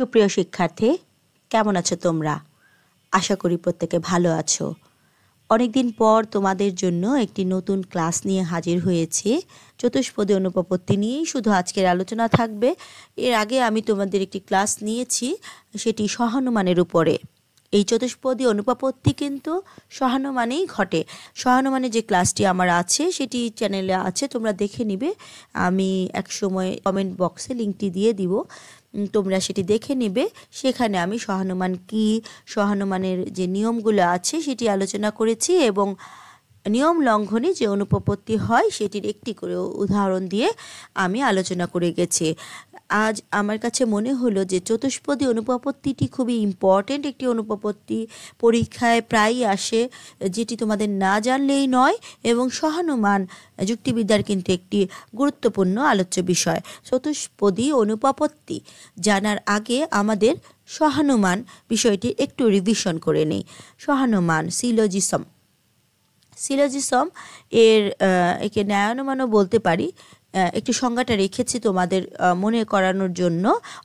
সুপ্রিয় শিক্ষার্থী কেমন আছো তোমরা আশা করি প্রত্যেকে ভালো আছো অনেকদিন পর তোমাদের জন্য একটি নতুন ক্লাস নিয়ে হাজির হয়েছি চতুষ্পদী অনুপপত্তি নিয়েই শুধু আজকের আলোচনা থাকবে এর আগে আমি তোমাদের একটি ক্লাস নিয়েছি সেটি সহানুমানের উপরে এই চতুষ্পদী অনুপাপত্তি কিন্তু সহানুমানেই ঘটে সহানুমানে যে ক্লাসটি আমার আছে সেটি চ্যানেলে আছে তোমরা দেখে নিবে আমি এক সময় কমেন্ট বক্সে লিঙ্কটি দিয়ে দিব তোমরা সেটি দেখে নেবে সেখানে আমি সহানুমান কি সহানুমানের যে নিয়মগুলো আছে সেটি আলোচনা করেছি এবং নিয়ম লঙ্ঘনে যে অনুপপত্তি হয় সেটির একটি করে উদাহরণ দিয়ে আমি আলোচনা করে গেছি আজ আমার কাছে মনে হলো যে চতুষ্পদী অনুপাপত্তিটি খুবই ইম্পর্ট্যান্ট একটি অনুপপত্তি পরীক্ষায় প্রায়ই আসে যেটি তোমাদের না জানলেই নয় এবং সহানুমান যুক্তিবিদ্যার কিন্তু একটি গুরুত্বপূর্ণ আলোচ্য বিষয় চতুষ্পদী অনুপাপত্তি জানার আগে আমাদের সহানুমান বিষয়টি একটু রিভিশন করে নেই সহানুমান সিলোজিসম সিলোজিসম এর একে ন্যায়ানুমানও বলতে পারি একটি সংজ্ঞাটা রেখেছি তোমাদের মনে করানোর জন্য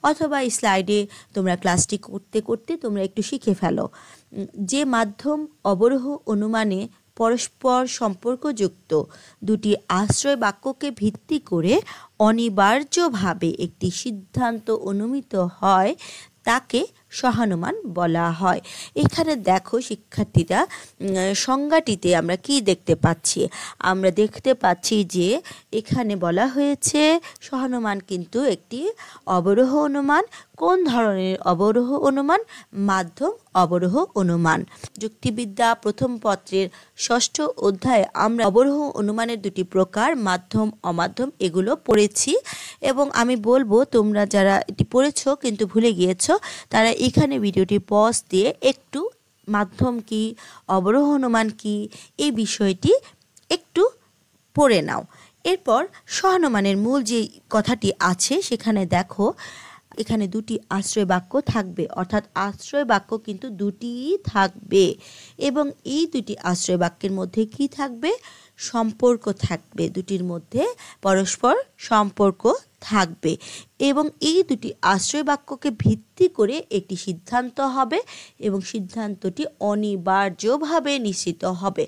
অথবা স্লাইডে তোমরা ক্লাসটি করতে করতে তোমরা একটু শিখে ফেলো যে মাধ্যম অবরোহ অনুমানে পরস্পর সম্পর্কযুক্ত দুটি আশ্রয় বাক্যকে ভিত্তি করে অনিবার্যভাবে একটি সিদ্ধান্ত অনুমিত হয় তাকে সহানুমান বলা হয় এখানে দেখো শিক্ষার্থীরা সংজ্ঞাটিতে আমরা কি দেখতে পাচ্ছি আমরা দেখতে পাচ্ছি যে এখানে বলা হয়েছে সহানুমান কিন্তু একটি অবরোহ অনুমান কোন ধরনের অবরোহ অনুমান মাধ্যম অবরোহ অনুমান যুক্তিবিদ্যা প্রথম পত্রের ষষ্ঠ অধ্যায়ে আমরা অবরোহ অনুমানের দুটি প্রকার মাধ্যম অমাধ্যম এগুলো পড়েছি এবং আমি বলবো তোমরা যারা এটি পড়েছ কিন্তু ভুলে গিয়েছ তারা এখানে ভিডিওটি পজ দিয়ে একটু মাধ্যম কি অবরোহ অনুমান কি এই বিষয়টি একটু পড়ে নাও এরপর সহানুমানের মূল যে কথাটি আছে সেখানে দেখো এখানে দুটি আশ্রয় বাক্য থাকবে অর্থাৎ আশ্রয় বাক্য কিন্তু দুটিই থাকবে এবং এই দুটি আশ্রয় বাক্যের মধ্যে কি থাকবে সম্পর্ক থাকবে দুটির মধ্যে পরস্পর সম্পর্ক থাকবে এবং এই দুটি আশ্রয় বাক্যকে ভিত্তি করে একটি সিদ্ধান্ত হবে এবং সিদ্ধান্তটি অনিবার্যভাবে নিশ্চিত হবে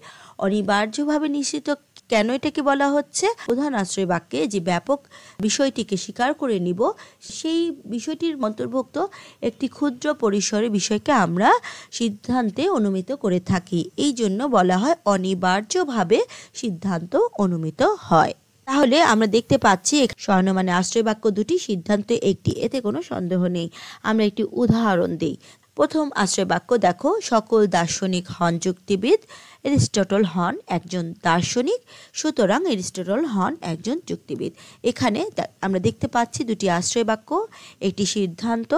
অনিবার্যভাবে নিশ্চিত কেন এটাকে বলা হচ্ছে প্রধান আশ্রয় বাক্যে যে ব্যাপক বিষয়টিকে স্বীকার করে নিব সেই বিষয়টির অন্তর্ভুক্ত একটি ক্ষুদ্র পরিসরের বিষয়কে আমরা সিদ্ধান্তে অনুমিত করে থাকি এই জন্য বলা হয় অনিবার্যভাবে সিদ্ধান্ত অনুমিত হয় তাহলে আমরা দেখতে পাচ্ছি স্বর্ণ মানে আশ্রয় বাক্য দুটি সিদ্ধান্ত একটি এতে কোনো সন্দেহ নেই আমরা একটি উদাহরণ দিই প্রথম আশ্রয় বাক্য দেখো সকল দার্শনিক হন যুক্তিবিদ এরিস্টটল হন একজন দার্শনিক সুতরাং এরিস্টটল হন একজন যুক্তিবিদ এখানে আমরা দেখতে পাচ্ছি দুটি আশ্রয় বাক্য একটি সিদ্ধান্ত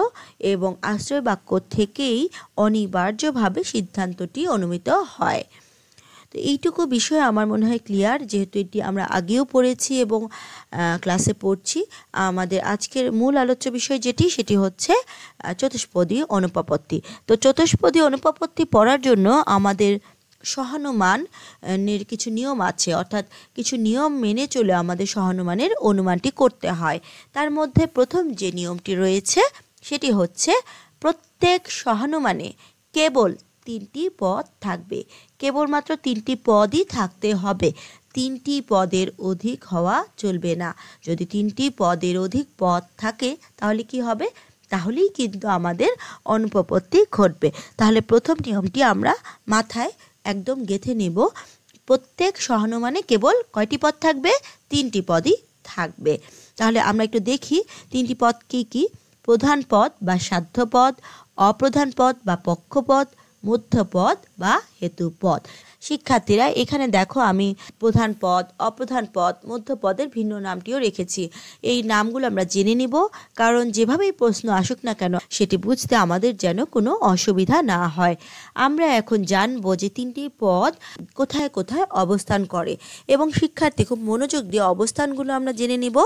এবং আশ্রয় বাক্য থেকেই অনিবার্যভাবে সিদ্ধান্তটি অনুমিত হয় তো এইটুকু বিষয় আমার মনে হয় ক্লিয়ার যেহেতু এটি আমরা আগেও পড়েছি এবং ক্লাসে পড়ছি আমাদের আজকের মূল আলোচ্য বিষয় যেটি সেটি হচ্ছে চতুষ্পদী অনুপাপত্তি তো চতুষ্পদী অনুপাপত্তি পড়ার জন্য আমাদের সহানুমানের কিছু নিয়ম আছে অর্থাৎ কিছু নিয়ম মেনে চলে আমাদের সহানুমানের অনুমানটি করতে হয় তার মধ্যে প্রথম যে নিয়মটি রয়েছে সেটি হচ্ছে প্রত্যেক সহানুমানে কেবল তিনটি পদ থাকবে কেবলমাত্র তিনটি পদই থাকতে হবে তিনটি পদের অধিক হওয়া চলবে না যদি তিনটি পদের অধিক পদ থাকে তাহলে কি হবে তাহলেই কিন্তু আমাদের অনুপপত্তি ঘটবে তাহলে প্রথম নিয়মটি আমরা মাথায় একদম গেঁথে নেব প্রত্যেক সহানুমানে কেবল কয়টি পদ থাকবে তিনটি পদই থাকবে তাহলে আমরা একটু দেখি তিনটি পদ কী কী প্রধান পদ বা সাধ্য পদ অপ্রধান পদ বা পক্ষপদ মধ্যপথ বা হেতুপথ শিক্ষার্থীরা এখানে দেখো আমি প্রধান পদ অপ্রধান পদ মধ্যপদের ভিন্ন নামটিও রেখেছি এই নামগুলো আমরা জেনে নিব কারণ যেভাবেই প্রশ্ন আসুক না কেন সেটি বুঝতে আমাদের যেন কোনো অসুবিধা না হয় আমরা এখন জানবো যে তিনটি পদ কোথায় কোথায় অবস্থান করে এবং শিক্ষার্থী খুব মনোযোগ দিয়ে অবস্থানগুলো আমরা জেনে নিব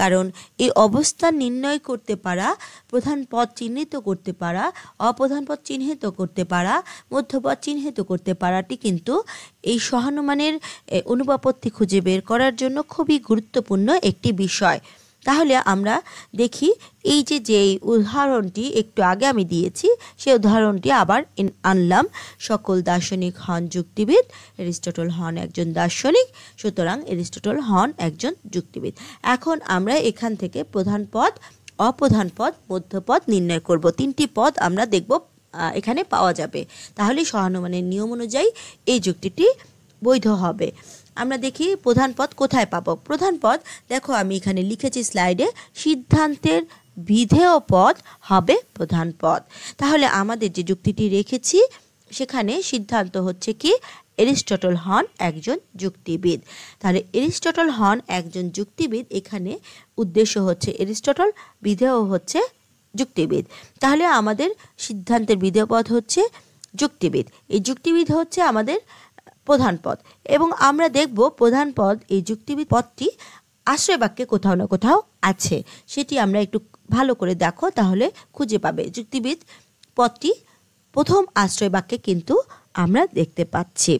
কারণ এই অবস্থান নির্ণয় করতে পারা প্রধান পদ চিহ্নিত করতে পারা অপ্রধান পদ চিহ্নিত করতে পারা মধ্যপদ চিহ্নিত করতে পারাটি কিন্তু এই সহানুমানের অনুপাপত্তি খুঁজে বের করার জন্য খুবই গুরুত্বপূর্ণ একটি বিষয় তাহলে আমরা দেখি এই যে যে উদাহরণটি একটু আগে আমি দিয়েছি সেই উদাহরণটি আবার আনলাম সকল দার্শনিক হন যুক্তিবিদ এরিস্টটল হন একজন দার্শনিক সুতরাং এরিস্টটল হন একজন যুক্তিবিদ এখন আমরা এখান থেকে প্রধান পদ অপ্রধান পদ মধ্যপদ নির্ণয় করব তিনটি পদ আমরা দেখব এখানে পাওয়া যাবে তাহলে সহানুমানের নিয়ম অনুযায়ী এই যুক্তিটি বৈধ হবে আমরা দেখি প্রধান পদ কোথায় পাব প্রধান পদ দেখো আমি এখানে লিখেছি স্লাইডে সিদ্ধান্তের বিধেয় পদ হবে প্রধান পদ তাহলে আমাদের যে যুক্তিটি রেখেছি সেখানে সিদ্ধান্ত হচ্ছে কি এরিস্টটল হন একজন যুক্তিবিদ তাহলে এরিস্টটল হন একজন যুক্তিবিদ এখানে উদ্দেশ্য হচ্ছে এরিস্টটল বিধেয় হচ্ছে যুক্তিবিদ তাহলে আমাদের সিদ্ধান্তের বিধেয় পথ হচ্ছে যুক্তিবিদ এই যুক্তিবিদ হচ্ছে আমাদের প্রধান পদ এবং আমরা দেখব প্রধান পদ এই যুক্তিবিদ পদটি আশ্রয় বাক্যে কোথাও না কোথাও আছে সেটি আমরা একটু ভালো করে দেখো তাহলে খুঁজে পাবে যুক্তিবিদ পদটি প্রথম আশ্রয় বাক্যে কিন্তু আমরা দেখতে পাচ্ছি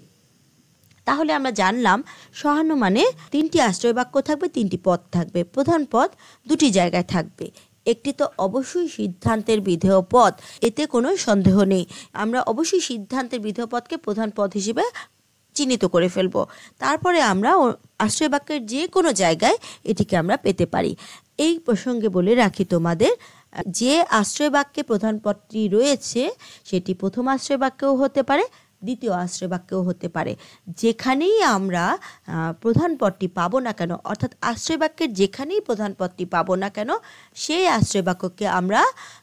তাহলে আমরা জানলাম সহানুমানে তিনটি আশ্রয় বাক্য থাকবে তিনটি পদ থাকবে প্রধান পদ দুটি জায়গায় থাকবে একটি তো অবশ্যই সিদ্ধান্তের বিধেয় পথ এতে কোনো সন্দেহ নেই আমরা অবশ্যই সিদ্ধান্তের বিধেয় পথকে প্রধান পথ হিসেবে চিহ্নিত করে ফেলব তারপরে আমরা আশ্রয় বাক্যের যে কোনো জায়গায় এটিকে আমরা পেতে পারি এই প্রসঙ্গে বলে রাখি তোমাদের যে আশ্রয় বাক্যে প্রধান পদটি রয়েছে সেটি প্রথম আশ্রয় বাক্যও হতে পারে দ্বিতীয় আশ্রয় বাক্যও হতে পারে যেখানেই আমরা প্রধান পদটি পাবো না কেন অর্থাৎ আশ্রয় বাক্যের যেখানেই প্রধান পদটি পাবো না কেন সেই আশ্রয় বাক্যকে আমরা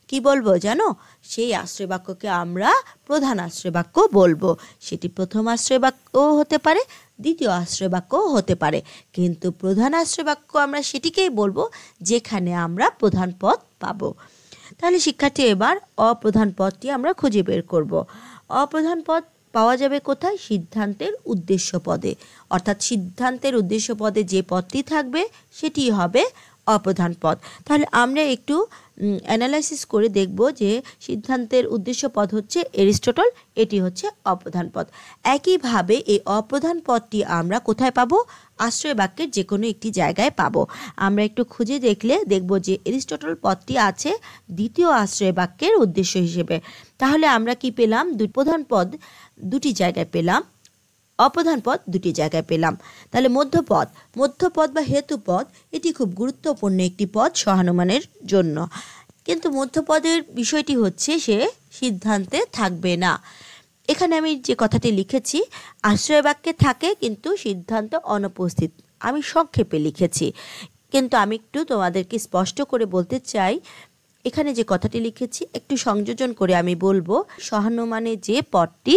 কি বলবো জানো সেই আশ্রয় বাক্যকে আমরা প্রধান আশ্রয় বাক্য বলবো সেটি প্রথম আশ্রয় বাক্যও হতে পারে দ্বিতীয় আশ্রয় বাক্য হতে পারে কিন্তু প্রধান আশ্রয় বাক্য আমরা সেটিকেই বলবো যেখানে আমরা প্রধান পদ পাবো তাহলে শিক্ষার্থী এবার অপ্রধান পদটি আমরা খুঁজে বের করব অপ্রধান পদ পাওয়া যাবে কোথায় সিদ্ধান্তের উদ্দেশ্য পদে অর্থাৎ সিদ্ধান্তের উদ্দেশ্য পদে যে পদটি থাকবে সেটি হবে অপ্রধান পদ তাহলে আমরা একটু অ্যানালাইসিস করে দেখব যে সিদ্ধান্তের উদ্দেশ্য পদ হচ্ছে এরিস্টটল এটি হচ্ছে অপ্রধান পদ একইভাবে এই অপ্রধান পদটি আমরা কোথায় পাবো আশ্রয় বাক্যের যে কোনো একটি জায়গায় পাব আমরা একটু খুঁজে দেখলে দেখব যে এরিস্টটল পদটি আছে দ্বিতীয় আশ্রয় বাক্যের উদ্দেশ্য হিসেবে তাহলে আমরা কি পেলাম দু প্রধান পদ দুটি জায়গায় পেলাম অপ্রধান পদ দুটি জায়গায় পেলাম তাহলে মধ্যপদ মধ্যপদ বা হেতুপদ এটি খুব গুরুত্বপূর্ণ একটি পদ সহানুমানের জন্য কিন্তু মধ্যপদের বিষয়টি হচ্ছে সে সিদ্ধান্তে থাকবে না এখানে আমি যে কথাটি লিখেছি আশ্রয় বাক্যে থাকে কিন্তু সিদ্ধান্ত অনুপস্থিত আমি সংক্ষেপে লিখেছি কিন্তু আমি একটু তোমাদেরকে স্পষ্ট করে বলতে চাই এখানে যে কথাটি লিখেছি একটু সংযোজন করে আমি বলবো সহানুমানে যে পদটি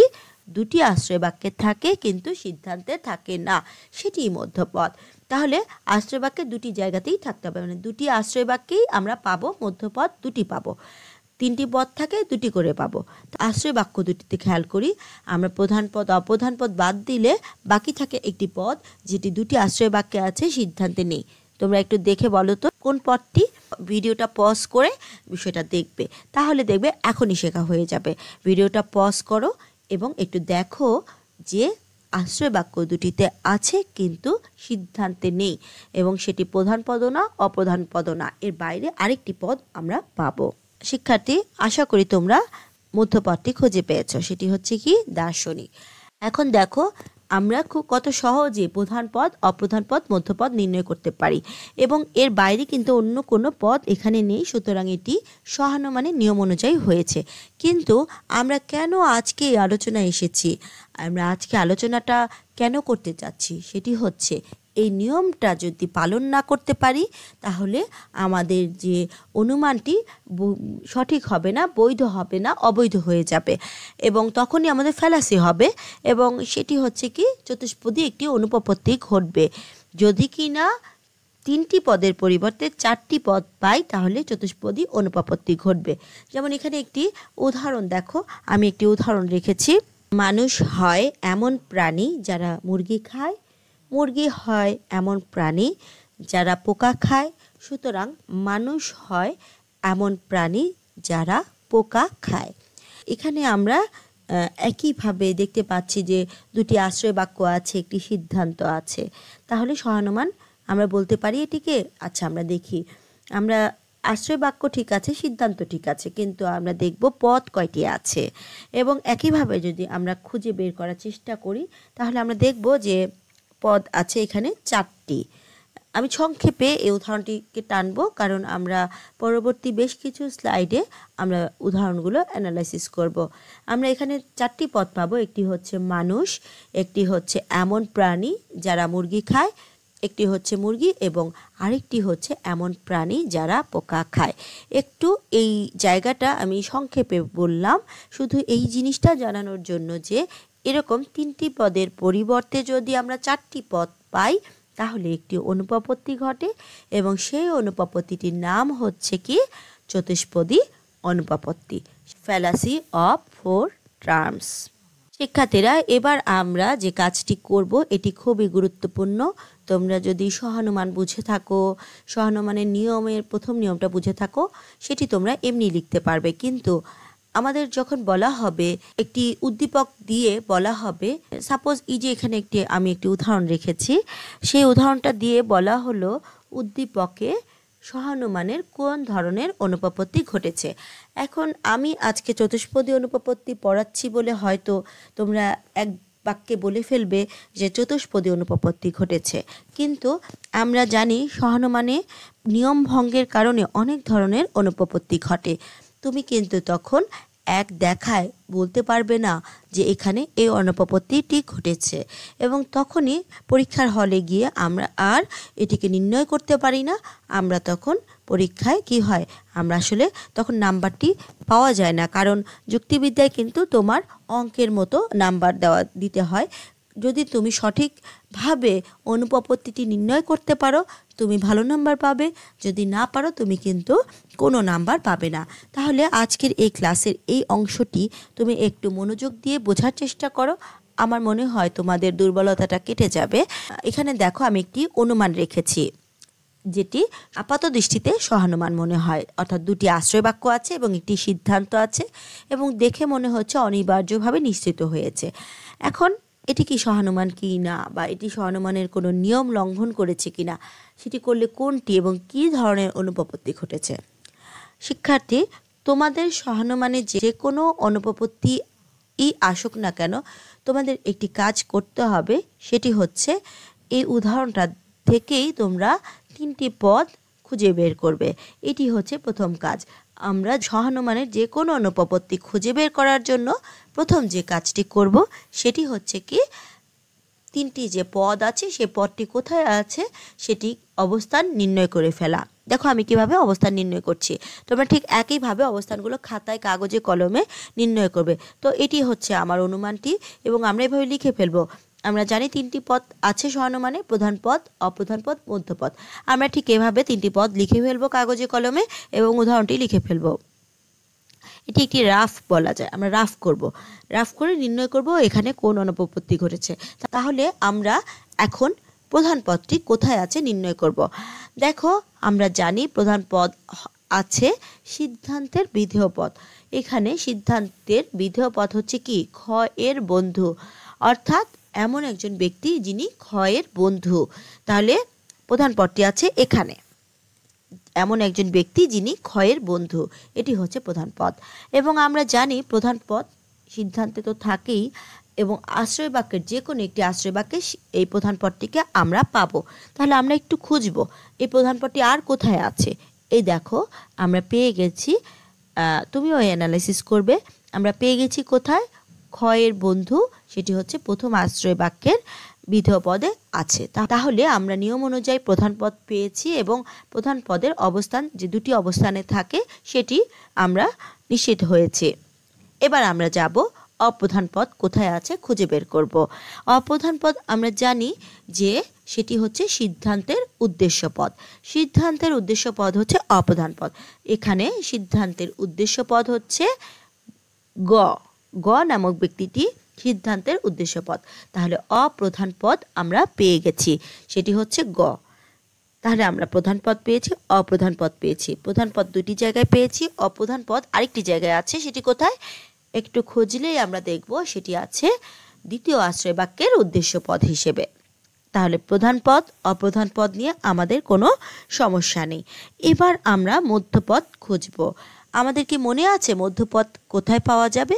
দুটি আশ্রয় বাক্যে থাকে কিন্তু সিদ্ধান্তে থাকে না সেটি মধ্যপদ তাহলে আশ্রয় বাক্যে দুটি জায়গাতেই থাকতে হবে মানে দুটি আশ্রয় বাক্যেই আমরা পাবো মধ্যপদ দুটি পাবো তিনটি পদ থাকে দুটি করে পাবো আশ্রয় বাক্য দুটিতে খেয়াল করি আমরা প্রধান পদ অপ্রধান পদ বাদ দিলে বাকি থাকে একটি পদ যেটি দুটি আশ্রয় বাক্যে আছে সিদ্ধান্তে নেই তোমরা একটু দেখে বলো তো কোন পদটি ভিডিওটা পজ করে বিষয়টা দেখবে তাহলে দেখবে এখনই শেখা হয়ে যাবে ভিডিওটা পজ করো এবং একটু দেখো যে আশ্রয় বাক্য দুটিতে আছে কিন্তু সিদ্ধান্তে নেই এবং সেটি প্রধান পদ না অপ্রধান পদ না এর বাইরে আরেকটি পদ আমরা পাবো শিক্ষার্থী আশা করি তোমরা মধ্যপথটি খুঁজে পেয়েছ সেটি হচ্ছে কি দার্শনিক এখন দেখো আমরা খুব কত সহজে প্রধান পদ অপ্রধান পদ মধ্যপদ নির্ণয় করতে পারি এবং এর বাইরে কিন্তু অন্য কোনো পদ এখানে নেই সুতরাং এটি সহানুমানের নিয়ম অনুযায়ী হয়েছে কিন্তু আমরা কেন আজকে এই আলোচনায় এসেছি আমরা আজকে আলোচনাটা কেন করতে চাচ্ছি সেটি হচ্ছে এই নিয়মটা যদি পালন না করতে পারি তাহলে আমাদের যে অনুমানটি সঠিক হবে না বৈধ হবে না অবৈধ হয়ে যাবে এবং তখনই আমাদের ফেলাসি হবে এবং সেটি হচ্ছে কি চতুষ্পদী একটি অনুপপত্তি ঘটবে যদি কি না তিনটি পদের পরিবর্তে চারটি পদ পাই তাহলে চতুষ্পদী অনুপাপত্তি ঘটবে যেমন এখানে একটি উদাহরণ দেখো আমি একটি উদাহরণ রেখেছি মানুষ হয় এমন প্রাণী যারা মুরগি খায় মুরগি হয় এমন প্রাণী যারা পোকা খায় সুতরাং মানুষ হয় এমন প্রাণী যারা পোকা খায় এখানে আমরা একইভাবে দেখতে পাচ্ছি যে দুটি আশ্রয় বাক্য আছে একটি সিদ্ধান্ত আছে তাহলে সহানুমান আমরা বলতে পারি এটিকে আচ্ছা আমরা দেখি আমরা আশ্রয় বাক্য ঠিক আছে সিদ্ধান্ত ঠিক আছে কিন্তু আমরা দেখব পথ কয়টি আছে এবং একইভাবে যদি আমরা খুঁজে বের করার চেষ্টা করি তাহলে আমরা দেখব যে পদ আছে এখানে চারটি আমি সংক্ষেপে এই উদাহরণটিকে টানব কারণ আমরা পরবর্তী বেশ কিছু স্লাইডে আমরা উদাহরণগুলো অ্যানালাইসিস করব। আমরা এখানে চারটি পদ পাবো একটি হচ্ছে মানুষ একটি হচ্ছে এমন প্রাণী যারা মুরগি খায় একটি হচ্ছে মুরগি এবং আরেকটি হচ্ছে এমন প্রাণী যারা পোকা খায় একটু এই জায়গাটা আমি সংক্ষেপে বললাম শুধু এই জিনিসটা জানানোর জন্য যে এরকম তিনটি পদের পরিবর্তে যদি আমরা চারটি পদ পাই তাহলে একটি অনুপপত্তি ঘটে এবং সেই অনুপপত্তিটির নাম হচ্ছে কি চতুষ্পদী অনুপপত্তি ফ্যালাসি অফ ফোর টার্মস শিক্ষার্থীরা এবার আমরা যে কাজটি করব এটি খুবই গুরুত্বপূর্ণ তোমরা যদি সহানুমান বুঝে থাকো সহানুমানের নিয়মের প্রথম নিয়মটা বুঝে থাকো সেটি তোমরা এমনি লিখতে পারবে কিন্তু আমাদের যখন বলা হবে একটি উদ্দীপক দিয়ে বলা হবে সাপোজ এই যে এখানে একটি আমি একটি উদাহরণ রেখেছি সেই উদাহরণটা দিয়ে বলা হলো উদ্দীপকে সহানুমানের কোন ধরনের অনুপপত্তি ঘটেছে এখন আমি আজকে চতুষ্পদী অনুপপত্তি পড়াচ্ছি বলে হয়তো তোমরা এক বাক্যে বলে ফেলবে যে চতুষ্পদী অনুপপত্তি ঘটেছে কিন্তু আমরা জানি সহানুমানে নিয়ম ভঙ্গের কারণে অনেক ধরনের অনুপপত্তি ঘটে তুমি কিন্তু তখন এক দেখায় বলতে পারবে না যে এখানে এই অনুপপত্তিটি ঘটেছে এবং তখনই পরীক্ষার হলে গিয়ে আমরা আর এটিকে নির্ণয় করতে পারি না আমরা তখন পরীক্ষায় কি হয় আমরা আসলে তখন নাম্বারটি পাওয়া যায় না কারণ যুক্তিবিদ্যায় কিন্তু তোমার অঙ্কের মতো নাম্বার দেওয়া দিতে হয় যদি তুমি সঠিকভাবে অনুপপত্তিটি নির্ণয় করতে পারো তুমি ভালো নাম্বার পাবে যদি না পারো তুমি কিন্তু কোনো নাম্বার পাবে না তাহলে আজকের এই ক্লাসের এই অংশটি তুমি একটু মনোযোগ দিয়ে বোঝার চেষ্টা করো আমার মনে হয় তোমাদের দুর্বলতাটা কেটে যাবে এখানে দেখো আমি একটি অনুমান রেখেছি যেটি আপাত দৃষ্টিতে সহানুমান মনে হয় অর্থাৎ দুটি আশ্রয় বাক্য আছে এবং একটি সিদ্ধান্ত আছে এবং দেখে মনে হচ্ছে অনিবার্যভাবে নিশ্চিত হয়েছে এখন এটি কি সহানুমান কি না বা এটি সহানুমানের কোনো নিয়ম লঙ্ঘন করেছে কি না সেটি করলে কোনটি এবং কি ধরনের অনুপপত্তি ঘটেছে শিক্ষার্থী তোমাদের সহানুমানে যে কোনো অনুপপত্তি ই আসুক না কেন তোমাদের একটি কাজ করতে হবে সেটি হচ্ছে এই উদাহরণটা থেকেই তোমরা তিনটি পদ খুঁজে বের করবে এটি হচ্ছে প্রথম কাজ আমরা সহানুমানের যে কোনো অনুপপত্তি খুঁজে বের করার জন্য প্রথম যে কাজটি করব সেটি হচ্ছে কি তিনটি যে পদ আছে সে পদটি কোথায় আছে সেটি অবস্থান নির্ণয় করে ফেলা দেখো আমি কিভাবে অবস্থান নির্ণয় করছি তোমরা ঠিক একইভাবে অবস্থানগুলো খাতায় কাগজে কলমে নির্ণয় করবে তো এটি হচ্ছে আমার অনুমানটি এবং আমরা এভাবে লিখে ফেলবো আমরা জানি তিনটি পথ আছে সহানুমানে প্রধান পদ অপ্রধান পথ মধ্যপথ আমরা ঠিক এভাবে তিনটি পদ লিখে ফেলবো কাগজে কলমে এবং উদাহরণটি লিখে ফেলবো এটি একটি রাফ বলা যায় আমরা রাফ করব রাফ করে নির্ণয় করব এখানে কোন অনুপপত্তি ঘটেছে তাহলে আমরা এখন প্রধান পদটি কোথায় আছে নির্ণয় করব দেখো আমরা জানি প্রধান পদ আছে সিদ্ধান্তের বিধেয় পথ এখানে সিদ্ধান্তের বিধেয় পথ হচ্ছে কি খ এর বন্ধু অর্থাৎ এমন একজন ব্যক্তি যিনি ক্ষয়ের বন্ধু তাহলে প্রধান পদটি আছে এখানে এমন একজন ব্যক্তি যিনি ক্ষয়ের বন্ধু এটি হচ্ছে প্রধান পদ এবং আমরা জানি প্রধান পদ সিদ্ধান্তে তো থাকেই এবং আশ্রয় বাক্যের যে কোনো একটি আশ্রয় বাক্যে এই প্রধান পদটিকে আমরা পাবো তাহলে আমরা একটু খুঁজব এই প্রধান পদটি আর কোথায় আছে এই দেখো আমরা পেয়ে গেছি তুমিও অ্যানালাইসিস করবে আমরা পেয়ে গেছি কোথায় ক্ষয়ের বন্ধু সেটি হচ্ছে প্রথম আশ্রয় বাক্যের বিধেয় পদে আছে তাহলে আমরা নিয়ম অনুযায়ী প্রধান পদ পেয়েছি এবং প্রধান পদের অবস্থান যে দুটি অবস্থানে থাকে সেটি আমরা নিশ্চিত হয়েছে এবার আমরা যাব অপ্রধান পদ কোথায় আছে খুঁজে বের করব অপ্রধান পদ আমরা জানি যে সেটি হচ্ছে সিদ্ধান্তের উদ্দেশ্য পদ সিদ্ধান্তের উদ্দেশ্য পদ হচ্ছে অপ্রধান পদ এখানে সিদ্ধান্তের উদ্দেশ্য পদ হচ্ছে গ গ নামক ব্যক্তিটি সিদ্ধান্তের উদ্দেশ্য পদ তাহলে অপ্রধান পদ আমরা পেয়ে গেছি সেটি হচ্ছে গ তাহলে আমরা প্রধান পদ পেয়েছি অপ্রধান পদ পেয়েছি প্রধান পদ দুটি জায়গায় পেয়েছি অপ্রধান পদ আরেকটি জায়গায় আছে সেটি কোথায় একটু খুঁজলেই আমরা দেখব সেটি আছে দ্বিতীয় আশ্রয় বাক্যের উদ্দেশ্য পদ হিসেবে তাহলে প্রধান পদ অপ্রধান পদ নিয়ে আমাদের কোনো সমস্যা নেই এবার আমরা মধ্যপদ খুঁজব আমাদের কি মনে আছে মধ্যপদ কোথায় পাওয়া যাবে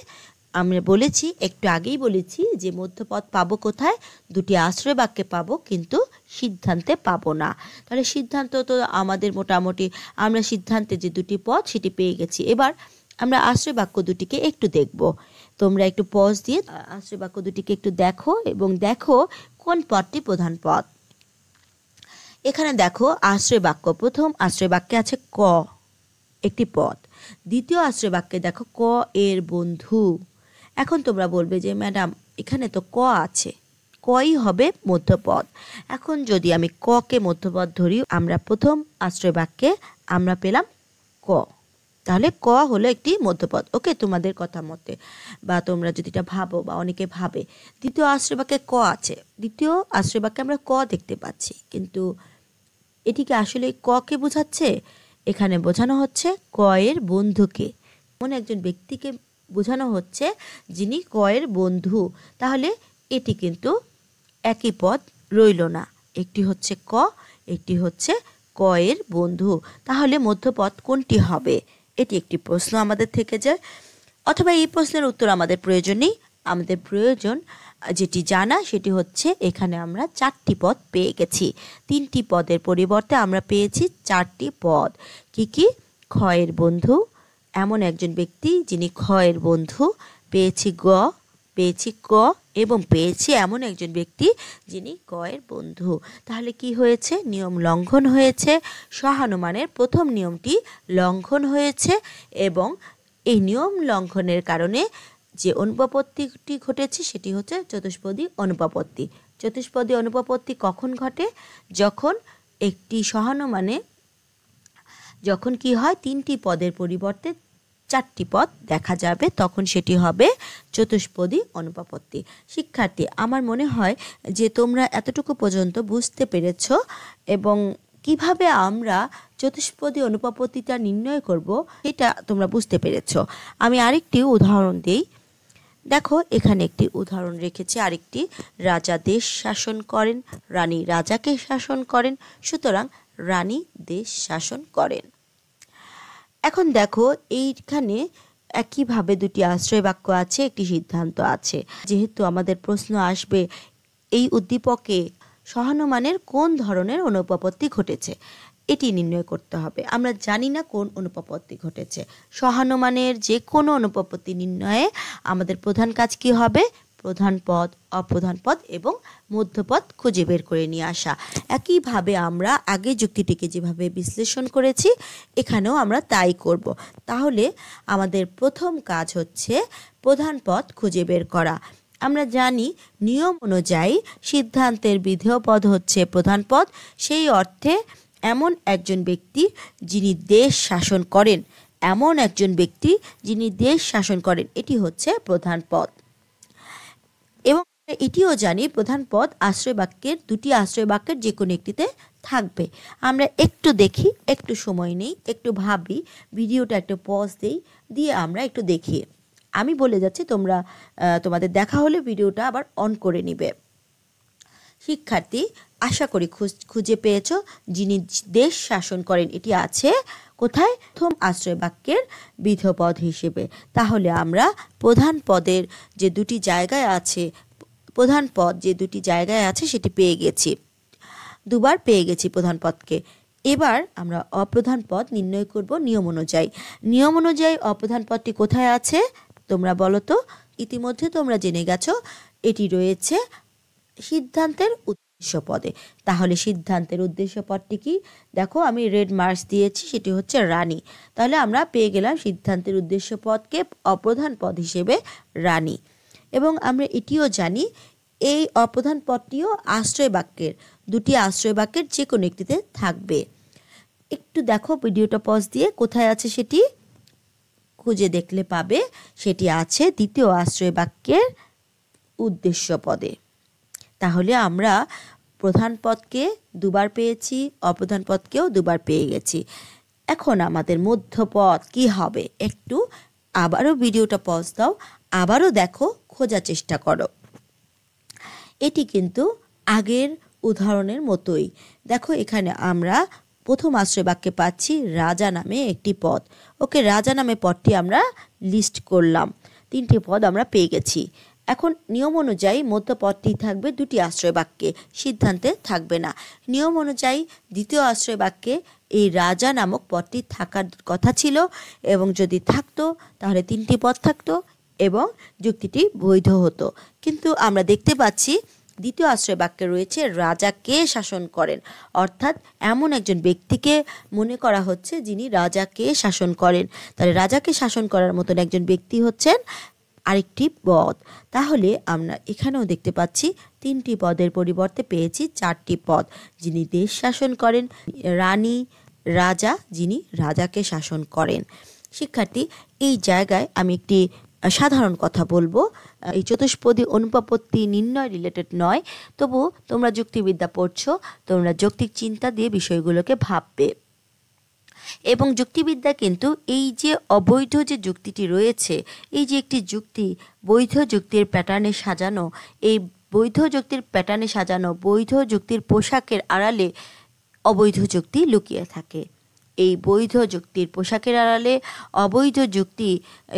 আমরা বলেছি একটু আগেই বলেছি যে মধ্যপথ পাবো কোথায় দুটি আশ্রয় বাক্যে পাবো কিন্তু সিদ্ধান্তে পাবো না তাহলে সিদ্ধান্ত তো আমাদের মোটামুটি আমরা সিদ্ধান্তে যে দুটি পথ সেটি পেয়ে গেছি এবার আমরা আশ্রয় বাক্য দুটিকে একটু দেখব তোমরা একটু পজ দিয়ে আশ্রয় বাক্য দুটিকে একটু দেখো এবং দেখো কোন পথটি প্রধান পথ এখানে দেখো আশ্রয় বাক্য প্রথম আশ্রয় বাক্যে আছে ক একটি পথ দ্বিতীয় আশ্রয় বাক্যে দেখো ক এর বন্ধু এখন তোমরা বলবে যে ম্যাডাম এখানে তো ক আছে কই হবে মধ্যপদ এখন যদি আমি ককে মধ্যপদ ধরি আমরা প্রথম আশ্রয় বাক্যে আমরা পেলাম ক তাহলে ক হলো একটি মধ্যপদ ওকে তোমাদের কথা মতে বা তোমরা যদি এটা ভাবো বা অনেকে ভাবে দ্বিতীয় আশ্রয় বাক্যে ক আছে দ্বিতীয় আশ্রয় বাক্যে আমরা ক দেখতে পাচ্ছি কিন্তু এটিকে আসলে ককে বোঝাচ্ছে এখানে বোঝানো হচ্ছে ক এর বন্ধুকে মনে একজন ব্যক্তিকে বোঝানো হচ্ছে যিনি কয়ের বন্ধু তাহলে এটি কিন্তু একই পদ রইল না একটি হচ্ছে ক একটি হচ্ছে কয়ের বন্ধু তাহলে মধ্যপথ কোনটি হবে এটি একটি প্রশ্ন আমাদের থেকে যায় অথবা এই প্রশ্নের উত্তর আমাদের প্রয়োজন নেই আমাদের প্রয়োজন যেটি জানা সেটি হচ্ছে এখানে আমরা চারটি পদ পেয়ে গেছি তিনটি পদের পরিবর্তে আমরা পেয়েছি চারটি পদ কি কি ক্ষয়ের বন্ধু এমন একজন ব্যক্তি যিনি ক্ষয়ের বন্ধু পেয়েছি গ পেয়েছি ক এবং পেয়েছি এমন একজন ব্যক্তি যিনি কয়ের বন্ধু তাহলে কি হয়েছে নিয়ম লঙ্ঘন হয়েছে সহানুমানের প্রথম নিয়মটি লঙ্ঘন হয়েছে এবং এই নিয়ম লঙ্ঘনের কারণে যে অনুপাপত্তিটি ঘটেছে সেটি হচ্ছে চতুষ্পদী অনুপাপত্তি চতুষ্পদী অনুপাপত্তি কখন ঘটে যখন একটি সহানুমানে যখন কি হয় তিনটি পদের পরিবর্তে চারটি পথ দেখা যাবে তখন সেটি হবে চতুষ্পদী অনুপাপত্তি শিক্ষার্থী আমার মনে হয় যে তোমরা এতটুকু পর্যন্ত বুঝতে পেরেছ এবং কিভাবে আমরা চতুষ্পদী অনুপাপত্তিটা নির্ণয় করব এটা তোমরা বুঝতে পেরেছ আমি আরেকটি উদাহরণ দিই দেখো এখানে একটি উদাহরণ রেখেছে আরেকটি রাজা দেশ শাসন করেন রানী রাজাকে শাসন করেন সুতরাং রানী দেশ শাসন করেন এখন দেখো এইখানে একইভাবে দুটি আশ্রয় বাক্য আছে একটি সিদ্ধান্ত আছে যেহেতু আমাদের প্রশ্ন আসবে এই উদ্দীপকে সহানুমানের কোন ধরনের অনুপপত্তি ঘটেছে এটি নির্ণয় করতে হবে আমরা জানি না কোন অনুপপত্তি ঘটেছে সহানুমানের যে কোনো অনুপপত্তি নির্ণয়ে আমাদের প্রধান কাজ কি হবে প্রধান পদ অপ্রধান পদ এবং মধ্যপদ খুঁজে বের করে নিয়ে আসা একইভাবে আমরা আগে যুক্তিটিকে যেভাবে বিশ্লেষণ করেছি এখানেও আমরা তাই করব তাহলে আমাদের প্রথম কাজ হচ্ছে প্রধান পদ খুঁজে বের করা আমরা জানি নিয়ম অনুযায়ী সিদ্ধান্তের বিধেয় পদ হচ্ছে প্রধান পদ সেই অর্থে এমন একজন ব্যক্তি যিনি দেশ শাসন করেন এমন একজন ব্যক্তি যিনি দেশ শাসন করেন এটি হচ্ছে প্রধান পদ এটিও জানি প্রধান পদ আশ্রয় বাক্যের দুটি আশ্রয় বাক্যের যে কোনো একটিতে থাকবে আমরা একটু দেখি একটু সময় নেই একটু ভাবি ভিডিওটা একটু পজ দিই দিয়ে আমরা একটু দেখি আমি বলে যাচ্ছি তোমরা তোমাদের দেখা হলে ভিডিওটা আবার অন করে নিবে শিক্ষার্থী আশা করি খুঁজে পেয়েছ যিনি দেশ শাসন করেন এটি আছে কোথায় প্রথম আশ্রয় বাক্যের বিধপদ হিসেবে তাহলে আমরা প্রধান পদের যে দুটি জায়গায় আছে প্রধান পদ যে দুটি জায়গায় আছে সেটি পেয়ে গেছি দুবার পেয়ে গেছি প্রধান পদকে এবার আমরা অপ্রধান পদ নির্ণয় করব নিয়ম অনুযায়ী নিয়ম অনুযায়ী অপ্রধান পদটি কোথায় আছে তোমরা বলো তো ইতিমধ্যে তোমরা জেনে গেছ এটি রয়েছে সিদ্ধান্তের উদ্দেশ্য পদে তাহলে সিদ্ধান্তের উদ্দেশ্য পদটি কি দেখো আমি রেড মার্কস দিয়েছি সেটি হচ্ছে রানী তাহলে আমরা পেয়ে গেলাম সিদ্ধান্তের উদ্দেশ্য পদকে অপ্রধান পদ হিসেবে রানী এবং আমরা এটিও জানি এই অপ্রধান পদটিও আশ্রয় বাক্যের দুটি আশ্রয় বাক্যের যে কোনো একটিতে থাকবে একটু দেখো ভিডিওটা পজ দিয়ে কোথায় আছে সেটি খুঁজে দেখলে পাবে সেটি আছে দ্বিতীয় আশ্রয় বাক্যের উদ্দেশ্য পদে তাহলে আমরা প্রধান পদকে দুবার পেয়েছি অপ্রধান পদকেও দুবার পেয়ে গেছি এখন আমাদের মধ্যপদ কি হবে একটু আবারও ভিডিওটা পজ দাও আবারও দেখো খোঁজার চেষ্টা করো এটি কিন্তু আগের উদাহরণের মতোই দেখো এখানে আমরা প্রথম আশ্রয় বাক্যে পাচ্ছি রাজা নামে একটি পদ ওকে রাজা নামে পদটি আমরা লিস্ট করলাম তিনটি পদ আমরা পেয়ে গেছি এখন নিয়ম অনুযায়ী মধ্য পদটি থাকবে দুটি আশ্রয় বাক্যে সিদ্ধান্তে থাকবে না নিয়ম অনুযায়ী দ্বিতীয় আশ্রয় বাক্যে এই রাজা নামক পদটি থাকার কথা ছিল এবং যদি থাকতো তাহলে তিনটি পদ থাকতো এবং যুক্তিটি বৈধ হতো কিন্তু আমরা দেখতে পাচ্ছি দ্বিতীয় আশ্রয় বাক্যে রয়েছে রাজাকে শাসন করেন অর্থাৎ এমন একজন ব্যক্তিকে মনে করা হচ্ছে যিনি রাজাকে শাসন করেন তাহলে রাজাকে শাসন করার মতন একজন ব্যক্তি হচ্ছেন আরেকটি পদ তাহলে আমরা এখানেও দেখতে পাচ্ছি তিনটি পদের পরিবর্তে পেয়েছি চারটি পদ যিনি দেশ শাসন করেন রানী রাজা যিনি রাজাকে শাসন করেন শিক্ষার্থী এই জায়গায় আমি একটি সাধারণ কথা বলবো এই চতুষ্পদী অনুপাপত্তি নির্ণয় রিলেটেড নয় তবু তোমরা যুক্তিবিদ্যা পড়ছো তোমরা যৌক্তিক চিন্তা দিয়ে বিষয়গুলোকে ভাববে এবং যুক্তিবিদ্যা কিন্তু এই যে অবৈধ যে যুক্তিটি রয়েছে এই যে একটি যুক্তি বৈধ যুক্তির প্যাটার্নে সাজানো এই বৈধ যুক্তির প্যাটার্নে সাজানো বৈধ যুক্তির পোশাকের আড়ালে অবৈধ যুক্তি লুকিয়ে থাকে এই বৈধ যুক্তির পোশাকের আড়ালে অবৈধ যুক্তি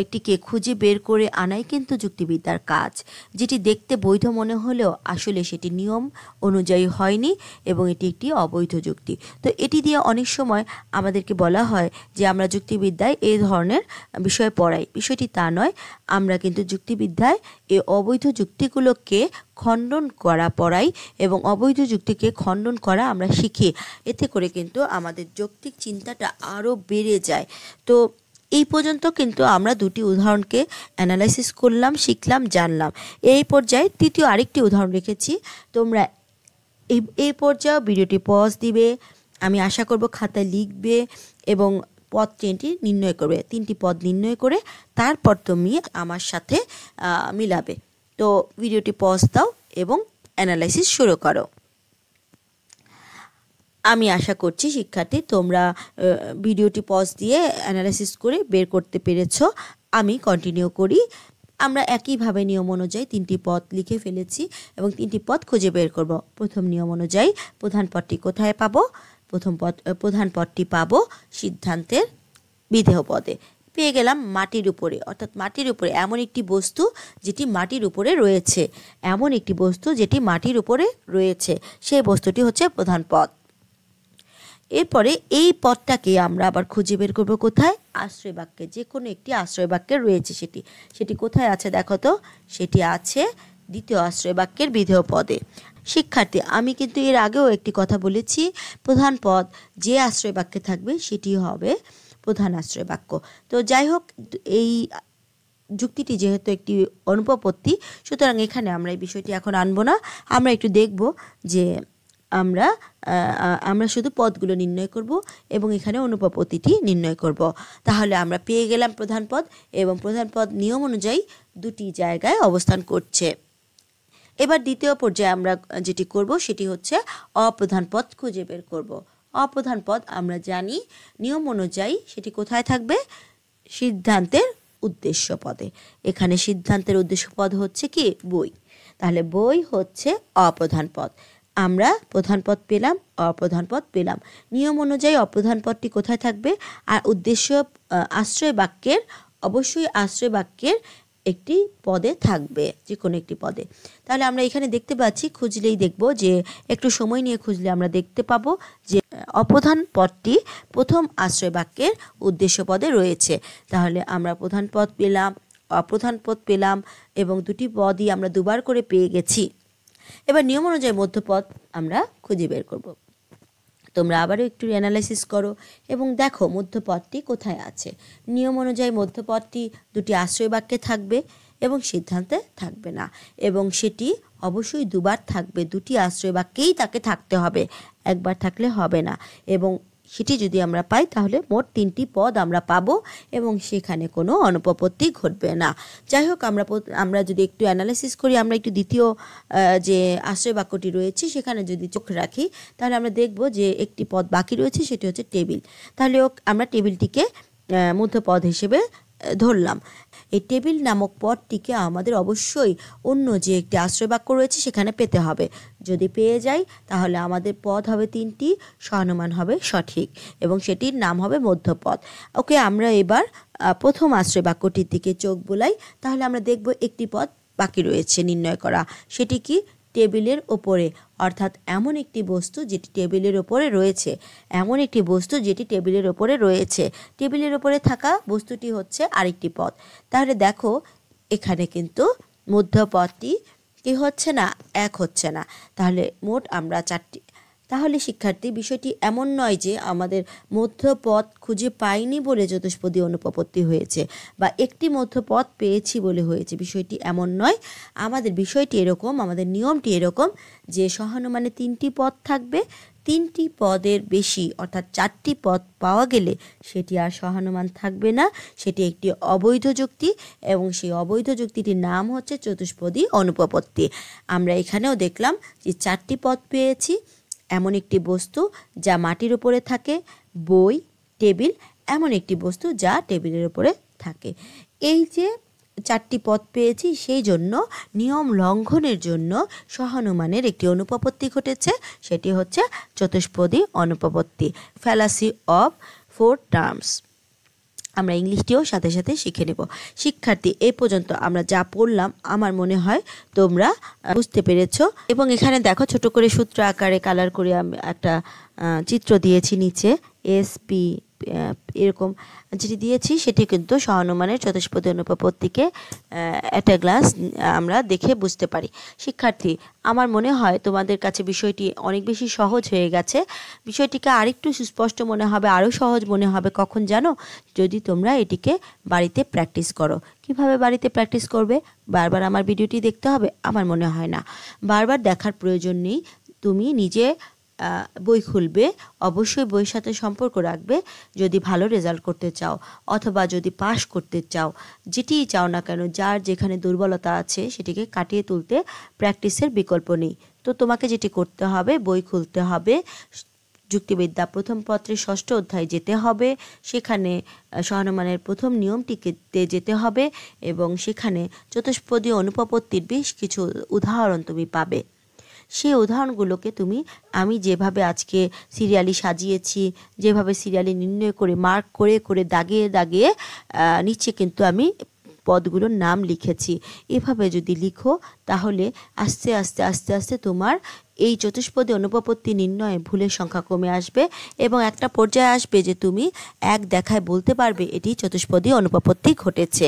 একটিকে খুঁজে বের করে আনাই কিন্তু যুক্তিবিদ্যার কাজ যেটি দেখতে বৈধ মনে হলেও আসলে সেটি নিয়ম অনুযায়ী হয়নি এবং এটি একটি অবৈধ যুক্তি তো এটি দিয়ে অনেক সময় আমাদেরকে বলা হয় যে আমরা যুক্তিবিদ্যায় এই ধরনের বিষয় পড়াই বিষয়টি তা নয় আমরা কিন্তু যুক্তিবিদ্যায় এই অবৈধ যুক্তিগুলোকে খণ্ডন করা পড়াই এবং অবৈধ যুক্তিকে খণ্ডন করা আমরা শিখি এতে করে কিন্তু আমাদের যৌক্তিক চিন্তাটা আরও বেড়ে যায় তো এই পর্যন্ত কিন্তু আমরা দুটি উদাহরণকে অ্যানালাইসিস করলাম শিখলাম জানলাম এই পর্যায়ে তৃতীয় আরেকটি উদাহরণ রেখেছি তোমরা এই এই পর্যায়েও ভিডিওটি পজ দিবে আমি আশা করব খাতায় লিখবে এবং পদ ট্রেনটি নির্ণয় করবে তিনটি পদ নির্ণয় করে তারপর তুমি আমার সাথে মিলাবে তো ভিডিওটি পজ দাও এবং অ্যানালাইসিস শুরু করো আমি আশা করছি শিক্ষার্থী তোমরা ভিডিওটি পজ দিয়ে অ্যানালাইসিস করে বের করতে পেরেছ আমি কন্টিনিউ করি আমরা একইভাবে নিয়ম অনুযায়ী তিনটি পদ লিখে ফেলেছি এবং তিনটি পদ খুঁজে বের করব প্রথম নিয়ম অনুযায়ী প্রধান পদটি কোথায় পাবো প্রথম পদ প্রধান পদটি পাবো সিদ্ধান্তের বিধেয় পদে পেয়ে গেলাম মাটির উপরে অর্থাৎ মাটির উপরে এমন একটি বস্তু যেটি মাটির উপরে রয়েছে এমন একটি বস্তু যেটি মাটির উপরে রয়েছে সেই বস্তুটি হচ্ছে প্রধান পথ এরপরে এই পথটাকে আমরা আবার খুঁজে বের করবো কোথায় আশ্রয় বাক্যে যে কোনো একটি আশ্রয় বাক্যে রয়েছে সেটি সেটি কোথায় আছে দেখো তো সেটি আছে দ্বিতীয় আশ্রয় বাক্যের বিধেয় পদে শিক্ষার্থী আমি কিন্তু এর আগেও একটি কথা বলেছি প্রধান পদ যে আশ্রয় বাক্যে থাকবে সেটি হবে প্রধান আশ্রয় বাক্য তো যাই হোক এই যুক্তিটি যেহেতু একটি অনুপপত্তি সুতরাং এখানে আমরা এই বিষয়টি এখন আনবো না আমরা একটু দেখব যে আমরা আমরা শুধু পদগুলো নির্ণয় করব এবং এখানে অনুপপত্তিটি নির্ণয় করব তাহলে আমরা পেয়ে গেলাম প্রধান পদ এবং প্রধান পদ নিয়ম অনুযায়ী দুটি জায়গায় অবস্থান করছে এবার দ্বিতীয় পর্যায়ে আমরা যেটি করব সেটি হচ্ছে অপ্রধান পদ খুঁজে বের করব অপ্রধান পদ আমরা জানি নিয়ম অনুযায়ী সেটি কোথায় থাকবে সিদ্ধান্তের উদ্দেশ্য পদে এখানে সিদ্ধান্তের উদ্দেশ্য পদ হচ্ছে কি বই তাহলে বই হচ্ছে অপ্রধান পদ আমরা প্রধান পদ পেলাম অপ্রধান পদ পেলাম নিয়ম অনুযায়ী অপ্রধান পদটি কোথায় থাকবে আর উদ্দেশ্য আশ্রয় বাক্যের অবশ্যই আশ্রয় বাক্যের একটি পদে থাকবে যে কোনো একটি পদে তাহলে আমরা এখানে দেখতে পাচ্ছি খুঁজলেই দেখব যে একটু সময় নিয়ে খুঁজলে আমরা দেখতে পাবো যে অপ্রধান পদটি প্রথম আশ্রয় বাক্যের উদ্দেশ্য পদে রয়েছে তাহলে আমরা প্রধান পদ পেলাম অপ্রধান পদ পেলাম এবং দুটি পদই আমরা দুবার করে পেয়ে গেছি এবার নিয়ম অনুযায়ী মধ্যপদ আমরা খুঁজে বের করবো তোমরা আবারও একটু অ্যানালাইসিস করো এবং দেখো মধ্যপদটি কোথায় আছে নিয়ম অনুযায়ী মধ্যপদটি দুটি আশ্রয় বাক্যে থাকবে এবং সিদ্ধান্তে থাকবে না এবং সেটি অবশ্যই দুবার থাকবে দুটি আশ্রয় বাক্যেই তাকে থাকতে হবে একবার থাকলে হবে না এবং সেটি যদি আমরা পাই তাহলে মোট তিনটি পদ আমরা পাবো এবং সেখানে কোনো অনুপপত্তি ঘটবে না যাই হোক আমরা আমরা যদি একটু অ্যানালাইসিস করি আমরা একটু দ্বিতীয় যে আশ্রয় বাক্যটি রয়েছে সেখানে যদি চোখ রাখি তাহলে আমরা দেখব যে একটি পদ বাকি রয়েছে সেটি হচ্ছে টেবিল তাহলে আমরা টেবিলটিকে মধ্যপদ হিসেবে ধরলাম এই টেবিল নামক পদটিকে আমাদের অবশ্যই অন্য যে একটি আশ্রয়বাক্য রয়েছে সেখানে পেতে হবে যদি পেয়ে যাই তাহলে আমাদের পদ হবে তিনটি সহানুমান হবে সঠিক এবং সেটির নাম হবে মধ্যপদ ওকে আমরা এবার প্রথম আশ্রয় বাক্যটির দিকে চোখ বোলাই তাহলে আমরা দেখব একটি পদ বাকি রয়েছে নির্ণয় করা সেটি কি টেবিলের ওপরে অর্থাৎ এমন একটি বস্তু যেটি টেবিলের ওপরে রয়েছে এমন একটি বস্তু যেটি টেবিলের ওপরে রয়েছে টেবিলের ওপরে থাকা বস্তুটি হচ্ছে আরেকটি পদ তাহলে দেখো এখানে কিন্তু মধ্যপদটি কি হচ্ছে না এক হচ্ছে না তাহলে মোট আমরা চারটি তাহলে শিক্ষার্থী বিষয়টি এমন নয় যে আমাদের মধ্যপথ খুঁজে পাইনি বলে চতুষ্পদী অনুপপত্তি হয়েছে বা একটি মধ্যপথ পেয়েছি বলে হয়েছে বিষয়টি এমন নয় আমাদের বিষয়টি এরকম আমাদের নিয়মটি এরকম যে সহানুমানে তিনটি পথ থাকবে তিনটি পদের বেশি অর্থাৎ চারটি পদ পাওয়া গেলে সেটি আর সহানুমান থাকবে না সেটি একটি অবৈধ যুক্তি এবং সেই অবৈধ যুক্তিটির নাম হচ্ছে চতুষ্পদী অনুপপত্তি আমরা এখানেও দেখলাম যে চারটি পদ পেয়েছি এমন একটি বস্তু যা মাটির উপরে থাকে বই টেবিল এমন একটি বস্তু যা টেবিলের উপরে থাকে এই যে চারটি পদ পেয়েছি সেই জন্য নিয়ম লঙ্ঘনের জন্য সহানুমানের একটি অনুপপত্তি ঘটেছে সেটি হচ্ছে চতুষ্পদী অনুপপত্তি ফ্যালাসি অফ ফোর টার্মস আমরা ইংলিশটিও সাথে সাথে শিখে নেব শিক্ষার্থী এ পর্যন্ত আমরা যা পড়লাম আমার মনে হয় তোমরা বুঝতে পেরেছ এবং এখানে দেখো ছোট করে সূত্র আকারে কালার করে আমি একটা চিত্র দিয়েছি নিচে এস পি এরকম যেটি দিয়েছি সেটি কিন্তু সহানুমানের চতুষ্পদী অনুপাপত্তিকে থেকে একটা গ্লাস আমরা দেখে বুঝতে পারি শিক্ষার্থী আমার মনে হয় তোমাদের কাছে বিষয়টি অনেক বেশি সহজ হয়ে গেছে বিষয়টিকে আরেকটু সুস্পষ্ট মনে হবে আরও সহজ মনে হবে কখন জানো যদি তোমরা এটিকে বাড়িতে প্র্যাকটিস করো কিভাবে বাড়িতে প্র্যাকটিস করবে বারবার আমার ভিডিওটি দেখতে হবে আমার মনে হয় না বারবার দেখার প্রয়োজন নেই তুমি নিজে বই খুলবে অবশ্যই বইয়ের সাথে সম্পর্ক রাখবে যদি ভালো রেজাল্ট করতে চাও অথবা যদি পাশ করতে চাও যেটিই চাও না কেন যার যেখানে দুর্বলতা আছে সেটিকে কাটিয়ে তুলতে প্র্যাকটিসের বিকল্প নেই তো তোমাকে যেটি করতে হবে বই খুলতে হবে যুক্তিবিদ্যা প্রথম পত্রে ষষ্ঠ অধ্যায় যেতে হবে সেখানে সহনমানের প্রথম নিয়মটিকে যেতে হবে এবং সেখানে চতুষ্পদী অনুপপত্তির বেশ কিছু উদাহরণ তুমি পাবে সেই উদাহরণগুলোকে তুমি আমি যেভাবে আজকে সিরিয়ালি সাজিয়েছি যেভাবে সিরিয়ালি নির্ণয় করে মার্ক করে করে দাগিয়ে দাগিয়ে নিচে কিন্তু আমি পদগুলোর নাম লিখেছি এভাবে যদি লিখো তাহলে আস্তে আস্তে আস্তে আস্তে তোমার এই চতুষ্পদী অনুপপত্তি নির্ণয়ে ভুলের সংখ্যা কমে আসবে এবং একটা পর্যায়ে আসবে যে তুমি এক দেখায় বলতে পারবে এটি চতুষ্পদী অনুপপত্তি ঘটেছে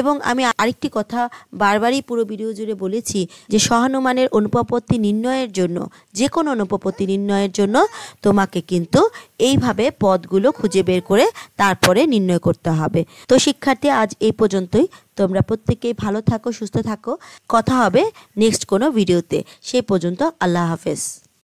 এবং আমি আরেকটি কথা বারবারই পুরো ভিডিও জুড়ে বলেছি যে সহানুমানের অনুপপত্তি নির্ণয়ের জন্য যে কোনো অনুপপত্তি নির্ণয়ের জন্য তোমাকে কিন্তু এইভাবে পদগুলো খুঁজে বের করে তারপরে নির্ণয় করতে হবে তো শিক্ষার্থী আজ এই পর্যন্তই তোমরা প্রত্যেকেই ভালো থাকো সুস্থ থাকো কথা হবে নেক্সট কোনো ভিডিওতে সে পর্যন্ত আল্লাহ হাফেজ